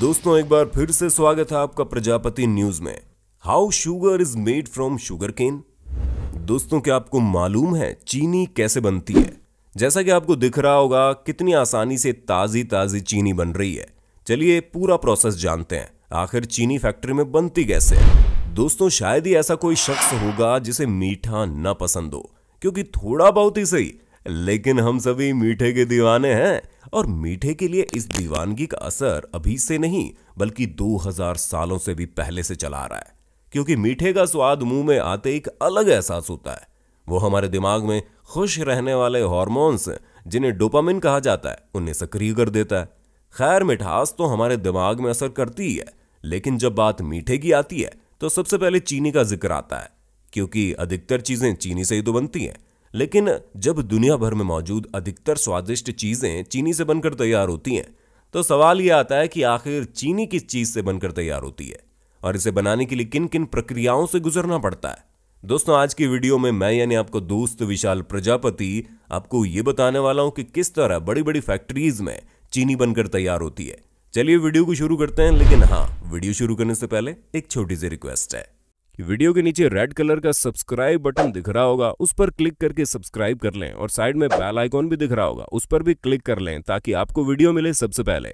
दोस्तों एक बार फिर से स्वागत है आपका प्रजापति न्यूज में how sugar is made from sugarcane दोस्तों क्या आपको मालूम है चीनी कैसे बनती है जैसा कि आपको दिख रहा होगा कितनी आसानी से ताजी ताजी चीनी बन रही है चलिए पूरा प्रोसेस जानते हैं आखिर चीनी फैक्ट्री में बनती कैसे है दोस्तों शायद ही ऐसा कोई शख्स होगा जिसे मीठा ना पसंद हो क्योंकि थोड़ा बहुत ही सही लेकिन हम सभी मीठे के दीवाने हैं और मीठे के लिए इस दीवानगी का असर अभी से नहीं बल्कि 2000 सालों से भी पहले से चला आ रहा है क्योंकि मीठे का स्वाद मुंह में आते एक अलग एहसास होता है वो हमारे दिमाग में खुश रहने वाले हॉर्मोन्स जिन्हें डोपामिन कहा जाता है उन्हें सक्रिय कर देता है खैर मिठास तो हमारे दिमाग में असर करती है लेकिन जब बात मीठे की आती है तो सबसे पहले चीनी का जिक्र आता है क्योंकि अधिकतर चीजें चीनी से ही तो बनती हैं लेकिन जब दुनिया भर में मौजूद अधिकतर स्वादिष्ट चीज़ें चीनी से बनकर तैयार होती हैं तो सवाल यह आता है कि आखिर चीनी किस चीज़ से बनकर तैयार होती है और इसे बनाने के लिए किन किन प्रक्रियाओं से गुजरना पड़ता है दोस्तों आज की वीडियो में मैं यानी आपको दोस्त विशाल प्रजापति आपको ये बताने वाला हूं कि किस तरह बड़ी बड़ी फैक्ट्रीज में चीनी बनकर तैयार होती है चलिए वीडियो को शुरू करते हैं लेकिन हाँ वीडियो शुरू करने से पहले एक छोटी सी रिक्वेस्ट है वीडियो के नीचे रेड कलर का सब्सक्राइब बटन दिख रहा होगा उस पर क्लिक करके सब्सक्राइब कर लें और साइड में बेल आइकॉन भी दिख रहा होगा उस पर भी क्लिक कर लें ताकि आपको वीडियो मिले सबसे पहले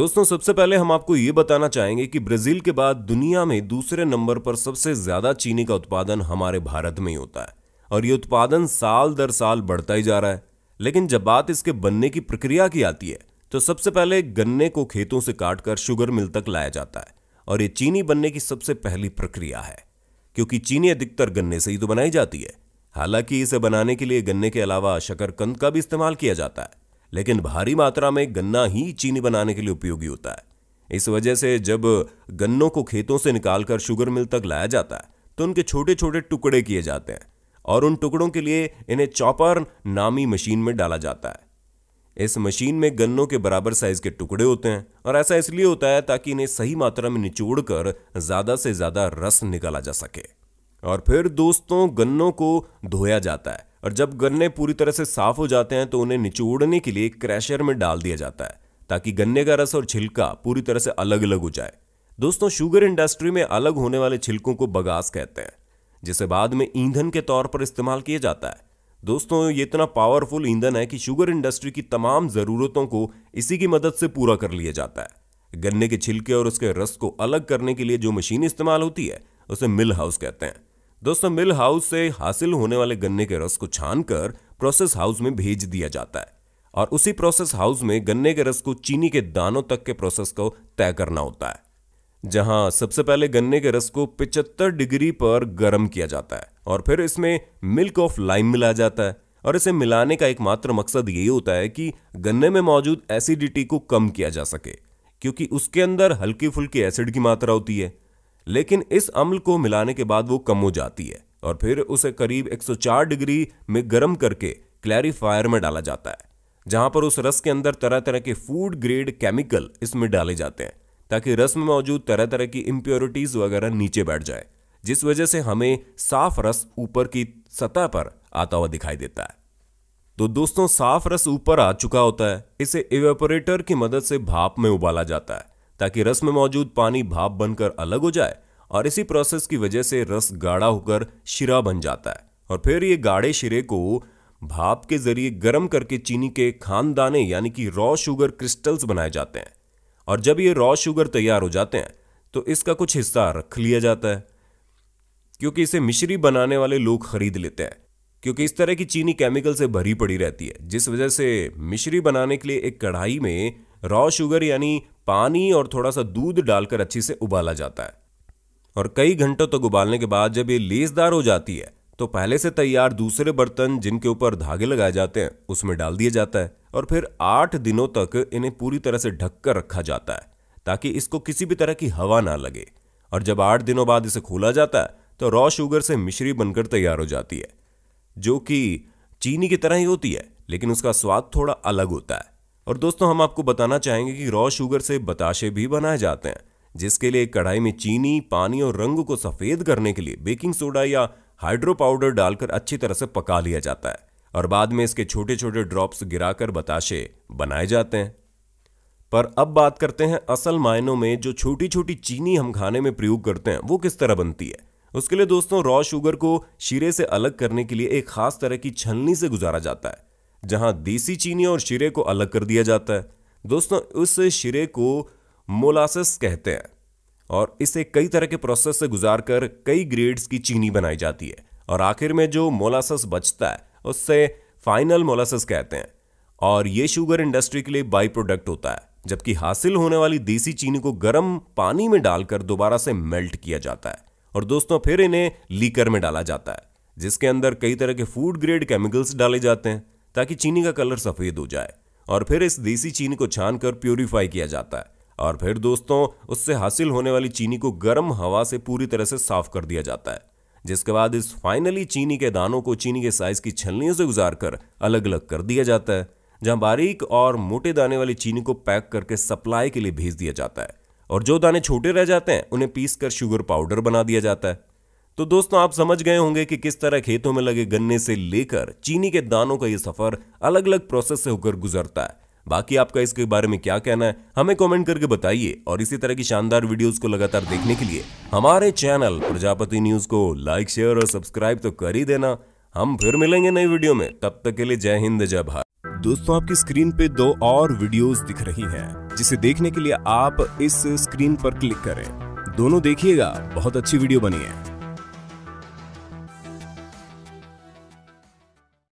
दोस्तों सबसे पहले हम आपको ये बताना चाहेंगे कि ब्राजील के बाद दुनिया में दूसरे नंबर पर सबसे ज्यादा चीनी का उत्पादन हमारे भारत में ही होता है और ये उत्पादन साल दर साल बढ़ता ही जा रहा है लेकिन जब बात इसके बनने की प्रक्रिया की आती है तो सबसे पहले गन्ने को खेतों से काटकर शुगर मिल तक लाया जाता है और ये चीनी बनने की सबसे पहली प्रक्रिया है क्योंकि चीनी अधिकतर गन्ने से ही तो बनाई जाती है हालांकि इसे बनाने के लिए गन्ने के अलावा शकरकंद का भी इस्तेमाल किया जाता है लेकिन भारी मात्रा में गन्ना ही चीनी बनाने के लिए उपयोगी होता है इस वजह से जब गन्नों को खेतों से निकालकर शुगर मिल तक लाया जाता है तो उनके छोटे छोटे टुकड़े किए जाते हैं और उन टुकड़ों के लिए इन्हें चॉपर नामी मशीन में डाला जाता है इस मशीन में गन्नों के बराबर साइज के टुकड़े होते हैं और ऐसा इसलिए होता है ताकि इन्हें सही मात्रा में निचोड़ कर ज्यादा से ज्यादा रस निकाला जा सके और फिर दोस्तों गन्नों को धोया जाता है और जब गन्ने पूरी तरह से साफ हो जाते हैं तो उन्हें निचोड़ने के लिए क्रैशर में डाल दिया जाता है ताकि गन्ने का रस और छिलका पूरी तरह से अलग अलग हो जाए दोस्तों शुगर इंडस्ट्री में अलग होने वाले छिलकों को बगास कहते हैं जिसे बाद में ईंधन के तौर पर इस्तेमाल किया जाता है दोस्तों ये इतना पावरफुल ईंधन है कि शुगर इंडस्ट्री की तमाम ज़रूरतों को इसी की मदद से पूरा कर लिया जाता है गन्ने के छिलके और उसके रस को अलग करने के लिए जो मशीन इस्तेमाल होती है उसे मिल हाउस कहते हैं दोस्तों मिल हाउस से हासिल होने वाले गन्ने के रस को छान कर प्रोसेस हाउस में भेज दिया जाता है और उसी प्रोसेस हाउस में गन्ने के रस को चीनी के दानों तक के प्रोसेस को तय करना होता है जहां सबसे पहले गन्ने के रस को 75 डिग्री पर गर्म किया जाता है और फिर इसमें मिल्क ऑफ लाइम मिलाया जाता है और इसे मिलाने का एकमात्र मकसद यही होता है कि गन्ने में मौजूद एसिडिटी को कम किया जा सके क्योंकि उसके अंदर हल्की फुल्की एसिड की मात्रा होती है लेकिन इस अम्ल को मिलाने के बाद वो कम हो जाती है और फिर उसे करीब 104 डिग्री में गर्म करके क्लैरिफायर में डाला जाता है जहां पर उस रस के अंदर तरह तरह के फूड ग्रेड केमिकल इसमें डाले जाते हैं ताकि रस में मौजूद तरह तरह की इम्प्योरिटीज वगैरह नीचे बैठ जाए जिस वजह से हमें साफ रस ऊपर की सतह पर आता हुआ दिखाई देता है तो दोस्तों साफ रस ऊपर आ चुका होता है इसे इवेपोरेटर की मदद से भाप में उबाला जाता है ताकि रस में मौजूद पानी भाप बनकर अलग हो जाए और इसी प्रोसेस की वजह से रस गाढ़ा होकर शिरा बन जाता है और फिर ये गाढ़े शिरे को भाप के जरिए गर्म करके चीनी के खानदाने यानी कि रॉ शुगर क्रिस्टल्स बनाए जाते हैं और जब ये रॉ शुगर तैयार हो जाते हैं तो इसका कुछ हिस्सा रख लिया जाता है क्योंकि इसे मिश्री बनाने वाले लोग खरीद लेते हैं क्योंकि इस तरह की चीनी केमिकल से भरी पड़ी रहती है जिस वजह से मिश्री बनाने के लिए एक कढ़ाई में रॉ शुगर यानी पानी और थोड़ा सा दूध डालकर अच्छी से उबाला जाता है और कई घंटों तक तो उबालने के बाद जब ये लेसदार हो जाती है तो पहले से तैयार दूसरे बर्तन जिनके ऊपर धागे लगाए जाते हैं उसमें डाल दिया जाता है और फिर आठ दिनों तक इन्हें पूरी तरह से ढककर रखा जाता है ताकि इसको किसी भी तरह की हवा ना लगे और जब आठ दिनों बाद इसे खोला जाता है तो रॉ शुगर से मिश्री बनकर तैयार हो जाती है जो कि चीनी की तरह ही होती है लेकिन उसका स्वाद थोड़ा अलग होता है और दोस्तों हम आपको बताना चाहेंगे कि रॉ शुगर से बताशे भी बनाए जाते हैं जिसके लिए कढ़ाई में चीनी पानी और रंग को सफ़ेद करने के लिए बेकिंग सोडा या हाइड्रो पाउडर डालकर अच्छी तरह से पका लिया जाता है और बाद में इसके छोटे छोटे ड्रॉप्स गिराकर बताशे बनाए जाते हैं पर अब बात करते हैं असल मायनों में जो छोटी छोटी चीनी हम खाने में प्रयोग करते हैं वो किस तरह बनती है उसके लिए दोस्तों रॉ शुगर को शीरे से अलग करने के लिए एक खास तरह की छलनी से गुजारा जाता है जहां देसी चीनी और शीरे को अलग कर दिया जाता है दोस्तों उस शीरे को मोलासिस कहते हैं और इसे कई तरह के प्रोसेस से गुजार कर कई ग्रेड्स की चीनी बनाई जाती है और आखिर में जो मोलासस बचता है उससे फाइनल मोलासस कहते हैं और ये शुगर इंडस्ट्री के लिए बाई प्रोडक्ट होता है जबकि हासिल होने वाली देसी चीनी को गर्म पानी में डालकर दोबारा से मेल्ट किया जाता है और दोस्तों फिर इन्हें लीकर में डाला जाता है जिसके अंदर कई तरह के फूड ग्रेड केमिकल्स डाले जाते हैं ताकि चीनी का कलर सफ़ेद हो जाए और फिर इस देसी चीनी को छान कर प्योरीफाई किया जाता है और फिर दोस्तों उससे हासिल होने वाली चीनी को गर्म हवा से पूरी तरह से साफ कर दिया जाता है जिसके बाद इस फाइनली चीनी के दानों को चीनी के साइज की छलनियों से गुजार कर अलग अलग कर दिया जाता है जहां बारीक और मोटे दाने वाली चीनी को पैक करके सप्लाई के लिए भेज दिया जाता है और जो दाने छोटे रह जाते हैं उन्हें पीस कर शुगर पाउडर बना दिया जाता है तो दोस्तों आप समझ गए होंगे कि किस तरह खेतों में लगे गन्ने से लेकर चीनी के दानों का यह सफर अलग अलग प्रोसेस से होकर गुजरता है बाकी आपका इसके बारे में क्या कहना है हमें कमेंट करके बताइए और इसी तरह की शानदार वीडियोस को लगातार देखने के लिए हमारे चैनल प्रजापति न्यूज को लाइक शेयर और सब्सक्राइब तो कर ही देना हम फिर मिलेंगे नई वीडियो में तब तक के लिए जय हिंद जय भारत दोस्तों आपकी स्क्रीन पे दो और वीडियोस दिख रही हैं, जिसे देखने के लिए आप इस स्क्रीन पर क्लिक करें दोनों देखिएगा बहुत अच्छी वीडियो बनी है